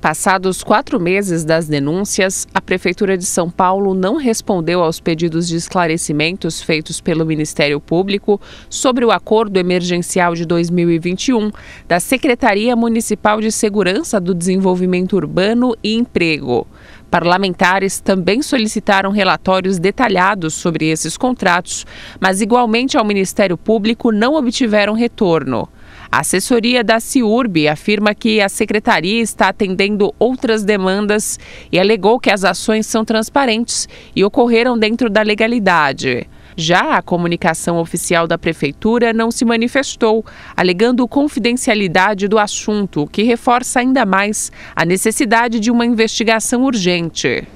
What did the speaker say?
Passados quatro meses das denúncias, a Prefeitura de São Paulo não respondeu aos pedidos de esclarecimentos feitos pelo Ministério Público sobre o Acordo Emergencial de 2021 da Secretaria Municipal de Segurança do Desenvolvimento Urbano e Emprego. Parlamentares também solicitaram relatórios detalhados sobre esses contratos, mas igualmente ao Ministério Público não obtiveram retorno. A assessoria da CIURB afirma que a secretaria está atendendo outras demandas e alegou que as ações são transparentes e ocorreram dentro da legalidade. Já a comunicação oficial da prefeitura não se manifestou, alegando confidencialidade do assunto, o que reforça ainda mais a necessidade de uma investigação urgente.